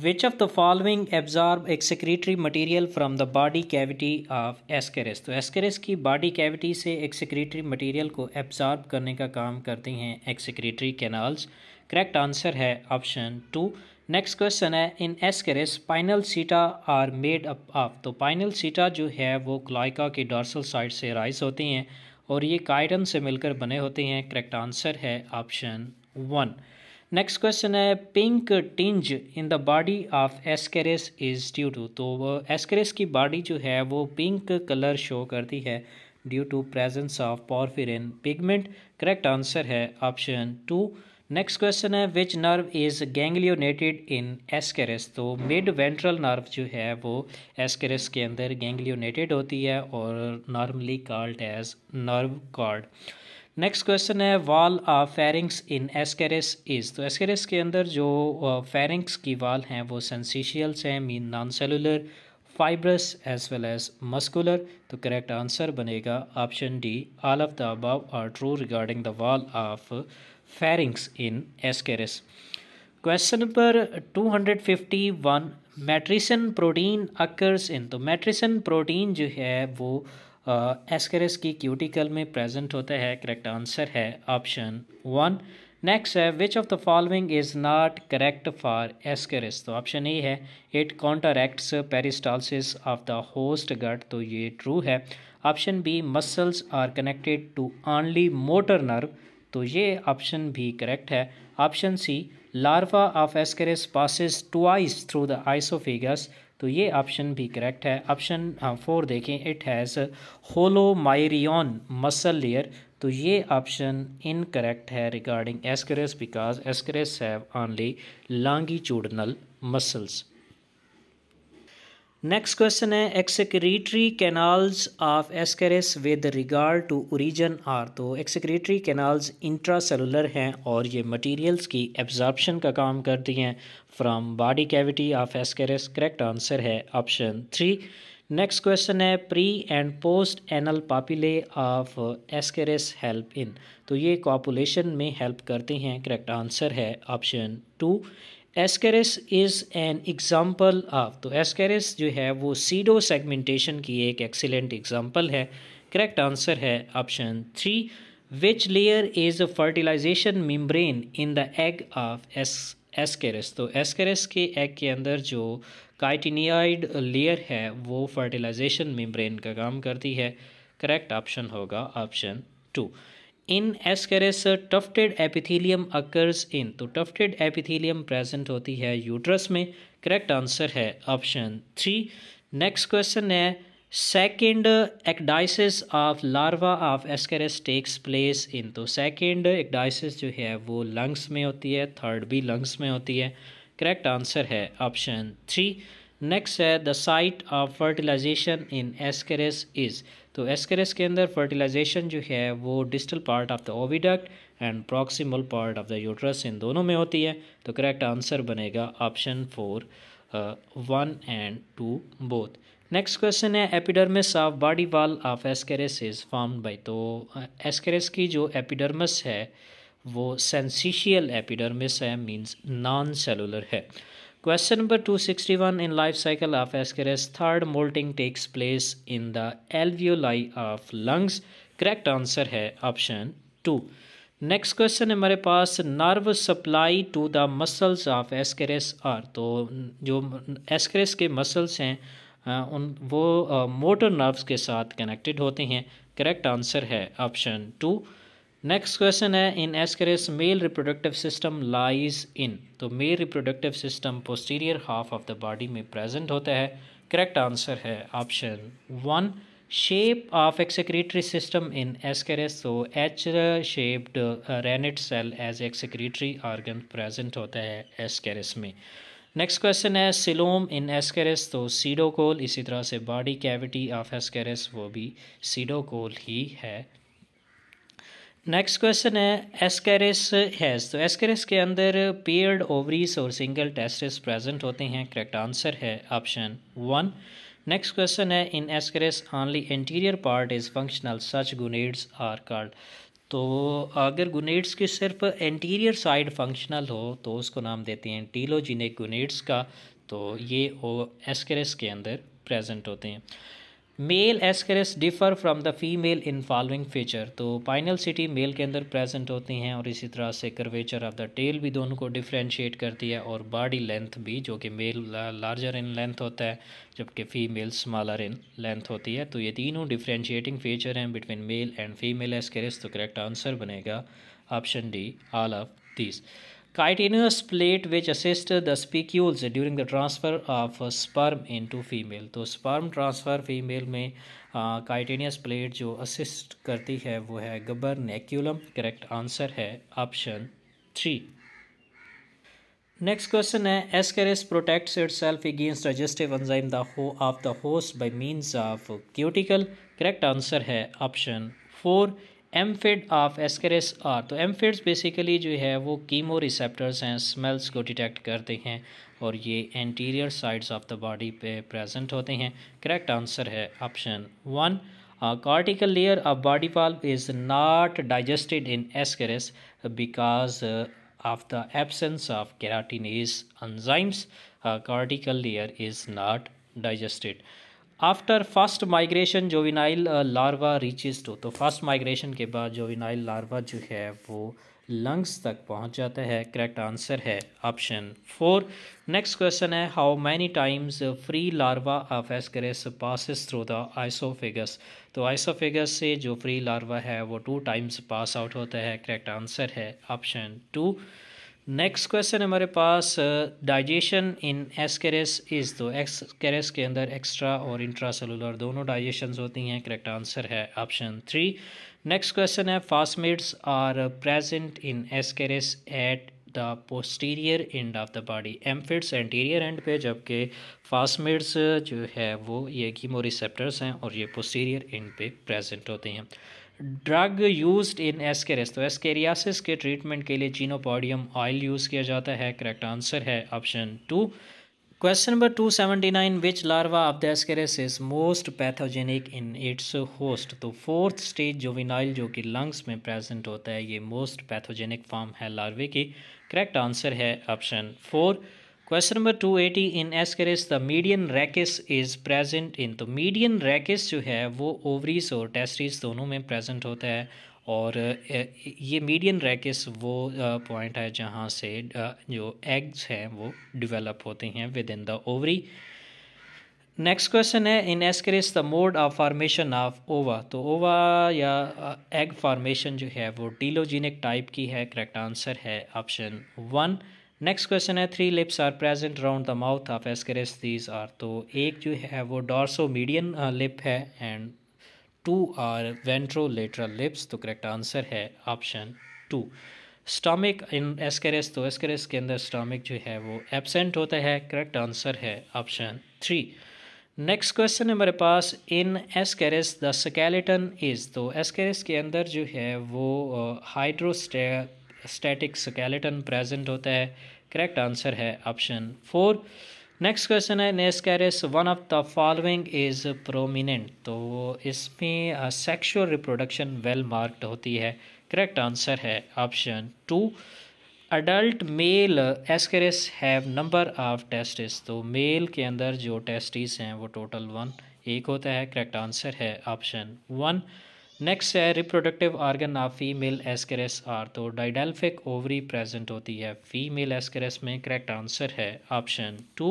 Which of the following absorb excretory material from the body cavity of Ascaris तो Ascaris की body cavity से excretory material को absorb करने का काम करती हैं excretory कैनाल्स करेक्ट आंसर है ऑप्शन टू नेक्स्ट क्वेश्चन है in Ascaris pineal setae are made up of तो पाइनल सीटा जो है वो क्लाइका की डॉर्सल साइड से राइस होती हैं और ये कायरन से मिलकर बने होते हैं करेक्ट आंसर है ऑप्शन वन नेक्स्ट क्वेश्चन है pink tinge in the body of Ascaris is due to तो एस्केरेस की बॉडी जो है वो पिंक कलर शो करती है due to presence of porphyrin pigment correct answer है ऑप्शन टू नेक्स्ट क्वेश्चन है which nerve is गेंगलियोनेटेड in Ascaris तो मिड वेंट्रल नर्व जो है वो एस्केरेस के अंदर गेंगलियोनेटेड होती है और normally called as nerve cord next question है wall of pharynx in Ascaris is तो एस्केरेस के अंदर जो फेरिंग्स की वाल हैं वो सेंसिशियल्स हैं mean non cellular fibrous as well as muscular तो करेक्ट आंसर बनेगा option D all of the above are true regarding the wall of pharynx in Ascaris question number 251 मैट्रिसन प्रोटीन अकर्स इन तो मैट्रिसन protein जो है वो एस्करस की cuticle में प्रेजेंट होता है करेक्ट आंसर है ऑप्शन वन नेक्स्ट है which of the following is not correct for Ascaris तो ऑप्शन ए है it contracts peristalsis of the host gut तो ये ट्रू है option B muscles are connected to only motor nerve तो ये option भी correct है option C larva of Ascaris passes twice through the oesophagus तो ये ऑप्शन भी करेक्ट है ऑप्शन फोर uh, देखें it has holomyarian muscle layer तो ये ऑप्शन इनकरेक्ट है regarding Ascaris because Ascaris have only longitudinal muscles next question है excretory canals of Ascaris with regard to origin are तो excretory canals intracellular हैं और ये materials की absorption का काम करती हैं from body cavity of Ascaris correct answer है ऑप्शन थ्री नेक्स्ट क्वेश्चन है pre and post anal papillae of Ascaris help in तो ये कॉपुलेशन में हेल्प करते हैं करेक्ट आंसर है option two Ascaris is an example of तो Ascaris जो है वो सीडो सेगमेंटेशन की एक एक्सीलेंट एग्ज़ाम्पल है करेक्ट आंसर है option three which layer is a fertilisation membrane in the egg of S Ascaris तो एस्केरिस के एग के अंदर जो काइटिनियाइड लेयर है वो फर्टिलाइजेशन मेम्ब्रेन का काम करती है करेक्ट ऑप्शन होगा option two in Ascaris tufted epithelium occurs in तो टफ्टेड एपिथीलियम प्रेजेंट होती है यूट्रस में करेक्ट आंसर है ऑप्शन थ्री नेक्स्ट क्वेश्चन है second ecdysis of larva of Ascaris takes place in तो सेकेंड एक्डाइसिस जो है वो लंग्स में होती है थर्ड भी लंग्स में होती है करेक्ट आंसर है ऑप्शन थ्री नेक्स्ट है the site of fertilisation in Ascaris is तो एस्करेस के अंदर फर्टिलाइजेशन जो है वो distal part of the oviduct and proximal part of the uterus in दोनों में होती है तो करेक्ट आंसर बनेगा option four one and two both next question है epidermis of body wall of Ascaris is form by तो Ascaris uh, की जो एपिडर्मस है वो सेंसिशियल एपिडर्मिस है मीन्स नॉन सेलुलर है question number two sixty one in life cycle of Ascaris third moulting takes place in the alveoli of lungs correct answer है option two next question है हमारे पास nerve supply to the muscles of Ascaris are तो जो एस्केरेस के muscles हैं उन वो मोटर नर्व्स के साथ कनेक्टेड होते हैं करेक्ट आंसर है ऑप्शन टू नेक्स्ट क्वेश्चन है in Ascaris male reproductive system lies in तो male reproductive system posterior half of the body में प्रेजेंट होता है करेक्ट आंसर है option one shape of excretory system in Ascaris तो H shaped renette cell as excretory organ present होता है Ascaris में next question है सिलोम इन एस्केरेस तो सीडोकोल इसी तरह से बॉडी कैविटी ऑफ एस्केरेस वो भी सीडोकोल ही है नेक्स्ट क्वेश्चन है एस्केरिस हैज़ तो एस्केरिस के अंदर पेयर्ड ओवरीज और सिंगल टेस्टिस प्रेजेंट होते हैं करेक्ट आंसर है ऑप्शन वन नेक्स्ट क्वेश्चन है in Ascaris only interior part is functional such gonads are called तो अगर गुनेड्स की सिर्फ इंटीरियर साइड फंक्शनल हो तो उसको नाम देते हैं टीलोजिनिक गुनेड्स का तो ये ओ एस्केरिस के अंदर प्रेजेंट होते हैं male Ascaris differ from the female in following feature तो पाइनल सिटी मेल के अंदर प्रेजेंट होती हैं और इसी तरह से करवेचर ऑफ द टेल भी दोनों को डिफ्रेंशिएट करती है और बॉडी लेंथ भी जो कि मेल लार्जर इन लेंथ होता है जबकि फीमेल स्मॉलर इन लेंथ होती है तो ये तीनों डिफ्रेंशिएटिंग फीचर हैं between male and female Ascaris तो करेक्ट आंसर बनेगा option D all of these chitinous plate which assist the spicules during the transfer of sperm into female तो sperm transfer female में काइटेनियस प्लेट जो assist करती है वो है gubernaculum correct answer है ऑप्शन थ्री नेक्स्ट क्वेश्चन है Ascaris protects itself against digestive enzyme the whole of the host by means of cuticle correct answer है option four amphids of Ascaris are तो amphids basically जो है वो chemo receptors हैं smells को detect करते हैं और ये anterior sides of the body पे प्रेजेंट होते हैं करेक्ट आंसर है option one cortical layer of body wall is not digested in Ascaris because of the absence of keratinase enzymes cortical layer is not digested after first migration जो vinyl larva reaches to तो first migration के बाद जो vinyl larva जो है वो lungs तक पहुंच जाता है करेक्ट आंसर है ऑप्शन फोर नेक्स्ट क्वेश्चन है how many times free larva of Ascaris passes through the oesophagus तो आइसोफेगस से जो फ्री लार्वा है वो टू टाइम्स पास आउट होता है करेक्ट आंसर है ऑप्शन टू नेक्स्ट क्वेश्चन हमारे पास डाइजेशन इन एस्केरेस इज़ तो एक्सकेरेस के अंदर एक्स्ट्रा और इंट्रा सेलुलर दोनों डाइजेशन होती हैं करेक्ट आंसर है ऑप्शन थ्री नेक्स्ट क्वेश्चन है phasmids are present in Ascaris at the posterior end of the body amphids anterior end पे जबकि फास्टमेट्स uh, जो है वो ये कीमोरिसेप्टर्स हैं और ये पोस्टीरियर एंड पे प्रेजेंट होते हैं ड्रग यूज्ड इन एस्केरियस तो एस्केरियासिस के ट्रीटमेंट के लिए जीनोपोडियम ऑयल यूज़ किया जाता है करेक्ट आंसर है option two question number two seventy nine which larva of the Ascaris is most pathogenic in its host तो फोर्थ स्टेज जोविनाइल जो कि लंग्स में प्रेजेंट होता है ये मोस्ट पैथोजेनिक फॉर्म है लार्वे की करेक्ट आंसर है option four question number two eighty in Ascaris the median rachis is present in तो मीडियन रैकेस जो है वो ओवरीज और टेस्टरीज दोनों में प्रेजेंट होता है और ये मीडियन रैकेस वो पॉइंट है जहाँ से जो एग्स हैं वो डिवेलप होते हैं within the ovary next question है in as Ascaris the mode of formation of ova तो ओवा या एग फार्मेशन जो है वो टीलोजिनिक टाइप की है करेक्ट आंसर है ऑप्शन वन नेक्स्ट क्वेश्चन है three lips are present round the mouth of Ascaris these are तो एक जो है वो डॉर्सो मीडियन लिप है and two are ventrolateral lips तो करेक्ट आंसर है option two stomach in Ascaris तो एस्करेस के अंदर स्टामिक जो है वो एबसेंट होता है करेक्ट आंसर है ऑप्शन थ्री नेक्स्ट क्वेश्चन है मेरे पास in Ascaris the skeleton is तो एस्केरेस के अंदर जो है वो hydrostatic uh, static skeleton present होता है करेक्ट आंसर है ऑप्शन फोर नेक्स्ट क्वेश्चन है in Ascaris one of the following is prominent तो इसमें सेक्शुअल रिप्रोडक्शन वेल मार्क्ड होती है करेक्ट आंसर है option two adult male Ascaris have number of testis तो मेल के अंदर जो टेस्टिस हैं वो टोटल वन एक होता है करेक्ट आंसर है ऑप्शन वन नेक्स्ट है reproductive organ of female Ascaris are तो डाइडेल्फिक ओवरी प्रेजेंट होती है फीमेल एस्करेस में करेक्ट आंसर है ऑप्शन टू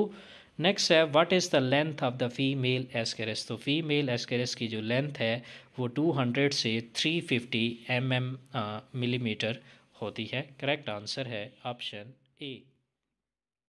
नेक्स्ट है what is the length of the female Ascaris तो फीमेल एस्करेस की जो लेंथ है वो 200 से 350 फिफ्टी एम एम मिलीमीटर होती है करेक्ट आंसर है ऑप्शन ए